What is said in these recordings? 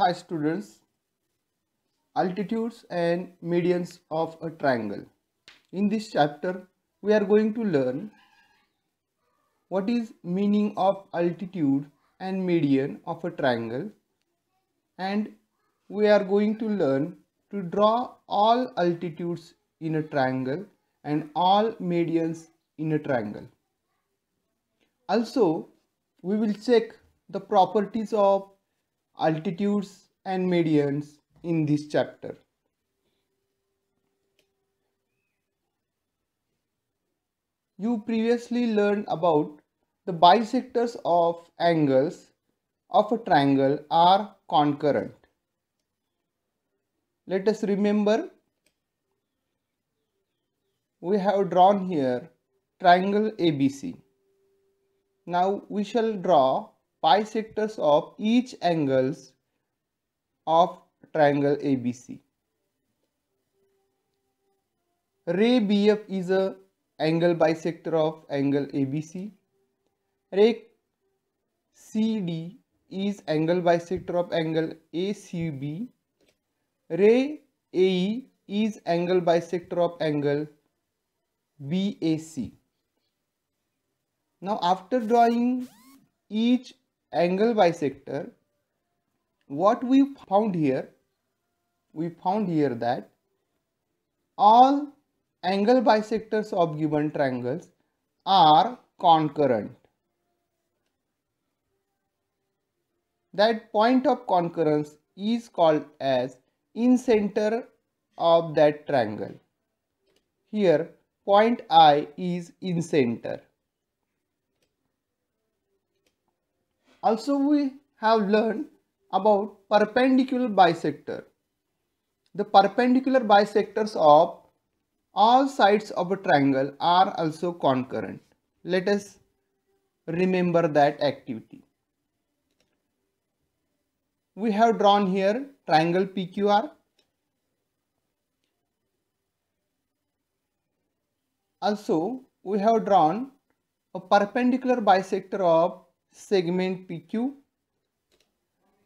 Hi students, altitudes and medians of a triangle. In this chapter, we are going to learn what is meaning of altitude and median of a triangle and we are going to learn to draw all altitudes in a triangle and all medians in a triangle. Also, we will check the properties of altitudes and medians in this chapter. You previously learned about the bisectors of angles of a triangle are concurrent. Let us remember we have drawn here triangle ABC. Now we shall draw bisectors of each angles of triangle ABC. Ray BF is a angle bisector of angle ABC. Ray CD is angle bisector of angle ACB. Ray AE is angle bisector of angle BAC. Now after drawing each angle bisector, what we found here, we found here that all angle bisectors of given triangles are concurrent. That point of concurrence is called as in center of that triangle. Here point I is in center. Also we have learned about perpendicular bisector. The perpendicular bisectors of all sides of a triangle are also concurrent. Let us remember that activity. We have drawn here triangle PQR. Also, we have drawn a perpendicular bisector of segment PQ,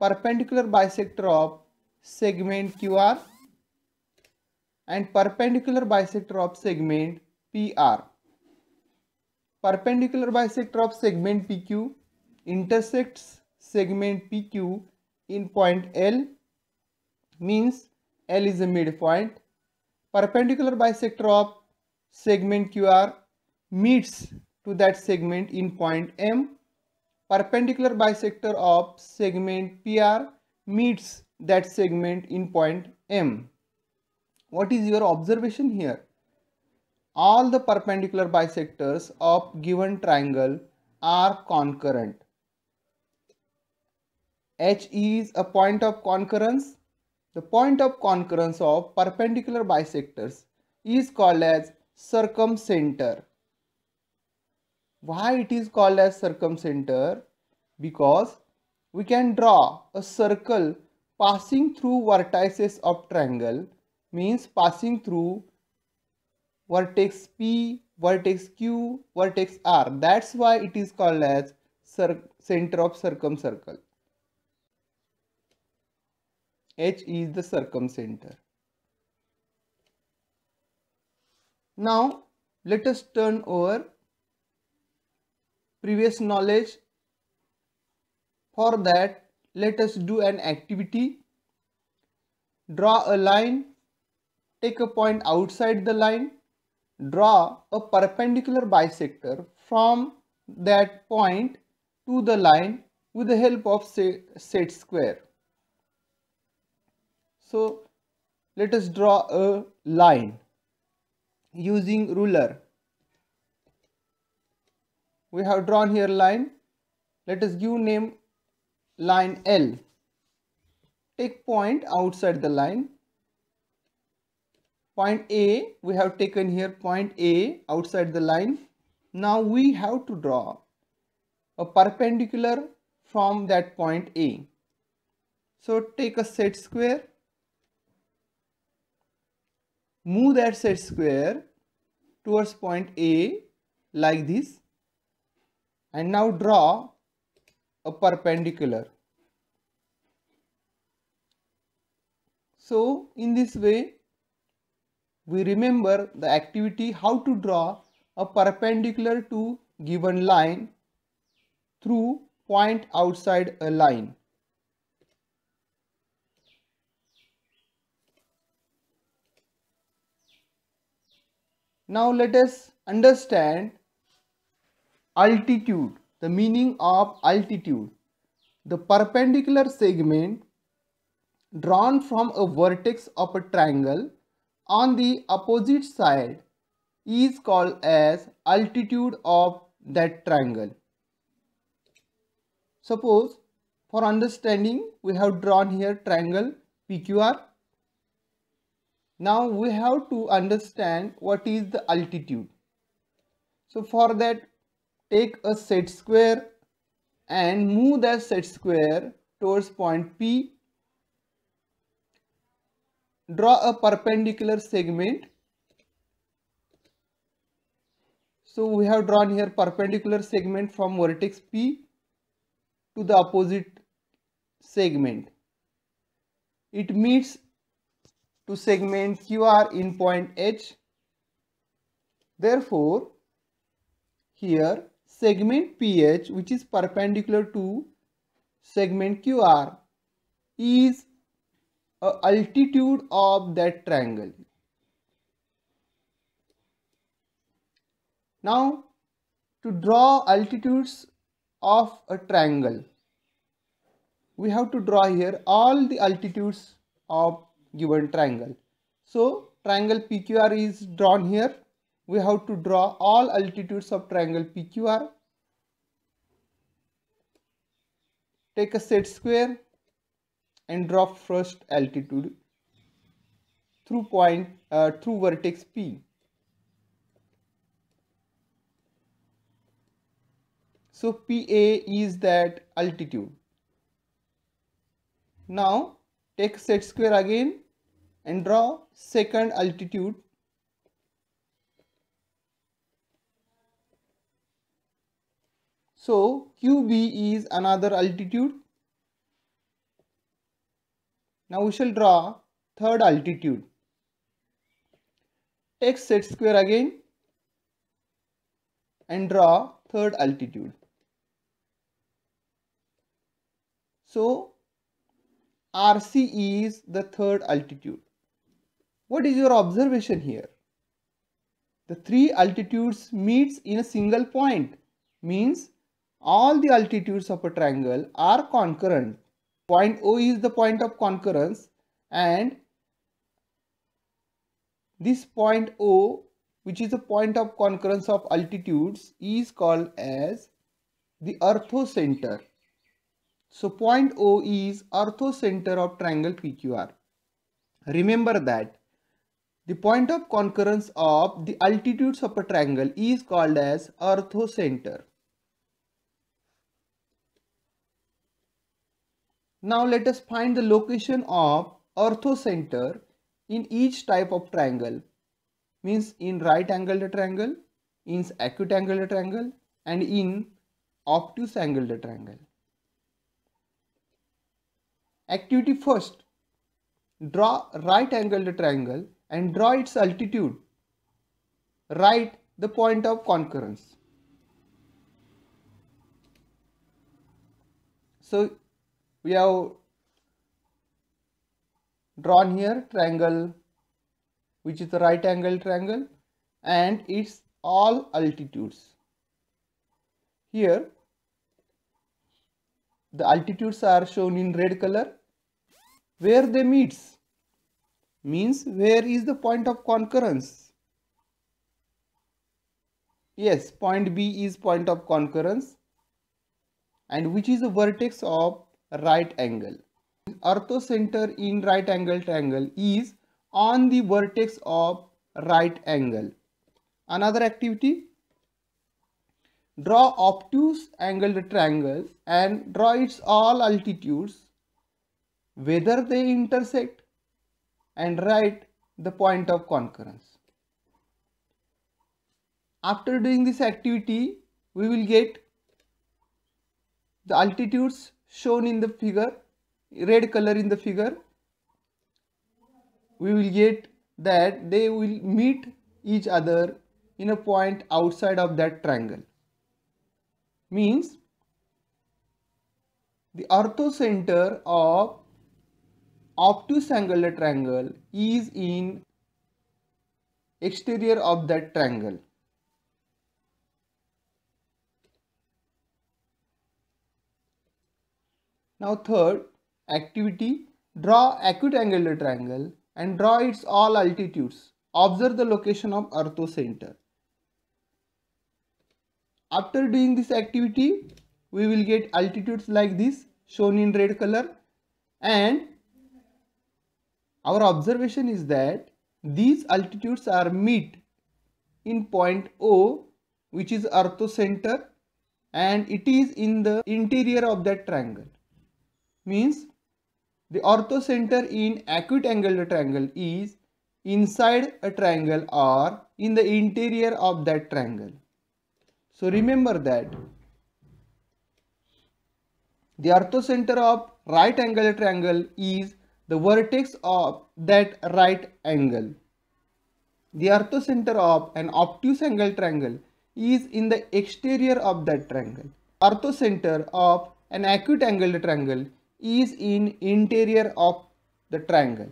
perpendicular bisector of segment QR and perpendicular bisector of segment PR. Perpendicular bisector of segment PQ intersects segment PQ in point L means L is a midpoint. Perpendicular bisector of segment QR meets to that segment in point M perpendicular bisector of segment PR meets that segment in point M. What is your observation here? All the perpendicular bisectors of given triangle are concurrent. H is a point of concurrence. The point of concurrence of perpendicular bisectors is called as circumcenter. Why it is called as circumcenter? Because we can draw a circle passing through vertices of triangle means passing through vertex P, vertex Q, vertex R. That's why it is called as center of circumcircle. H is the circumcenter. Now let us turn over previous knowledge. For that, let us do an activity. Draw a line. Take a point outside the line. Draw a perpendicular bisector from that point to the line with the help of set square. So let us draw a line using ruler we have drawn here line let us give name line L take point outside the line point A we have taken here point A outside the line now we have to draw a perpendicular from that point A so take a set square move that set square towards point A like this and now draw a perpendicular so in this way we remember the activity how to draw a perpendicular to given line through point outside a line Now let us understand altitude, the meaning of altitude. The perpendicular segment drawn from a vertex of a triangle on the opposite side is called as altitude of that triangle. Suppose for understanding we have drawn here triangle PQR. Now we have to understand what is the altitude. So for that take a set square and move that set square towards point P. Draw a perpendicular segment. So we have drawn here perpendicular segment from vertex P to the opposite segment. It meets to segment QR in point H. Therefore, here segment PH which is perpendicular to segment QR is a altitude of that triangle. Now to draw altitudes of a triangle we have to draw here all the altitudes of given triangle. So triangle PQR is drawn here we have to draw all altitudes of triangle PQR. Take a set square and draw first altitude through point uh, through vertex P. So PA is that altitude. Now take set square again and draw second altitude So QB is another altitude. Now we shall draw third altitude. Take set square again and draw third altitude. So RC is the third altitude. What is your observation here? The three altitudes meets in a single point means all the altitudes of a triangle are concurrent. Point O is the point of concurrence and this point O which is the point of concurrence of altitudes is called as the orthocenter. So point O is orthocenter of triangle PQR. Remember that the point of concurrence of the altitudes of a triangle is called as orthocenter. Now let us find the location of orthocenter in each type of triangle means in right angled triangle, in acute angled triangle and in obtuse angled triangle. Activity first, draw right angled triangle and draw its altitude. Write the point of concurrence. So we have drawn here triangle which is the right angle triangle and it's all altitudes. Here the altitudes are shown in red color where they meets means where is the point of concurrence yes point b is point of concurrence and which is the vertex of right angle. Orthocenter in right angle triangle is on the vertex of right angle. Another activity, draw obtuse angled triangle and draw its all altitudes whether they intersect and write the point of concurrence. After doing this activity, we will get the altitudes shown in the figure, red color in the figure, we will get that they will meet each other in a point outside of that triangle. Means the orthocenter of obtuse angular triangle is in exterior of that triangle. Now third activity draw acute angular triangle and draw its all altitudes. Observe the location of ortho center. After doing this activity we will get altitudes like this shown in red color and our observation is that these altitudes are meet in point O which is orthocenter and it is in the interior of that triangle means the orthocenter in acute angled triangle is inside a triangle or in the interior of that triangle. So remember that the orthocenter of right angled triangle is the vertex of that right angle. The orthocenter of an obtuse angled triangle is in the exterior of that triangle. Orthocenter of an acute angled triangle is in interior of the triangle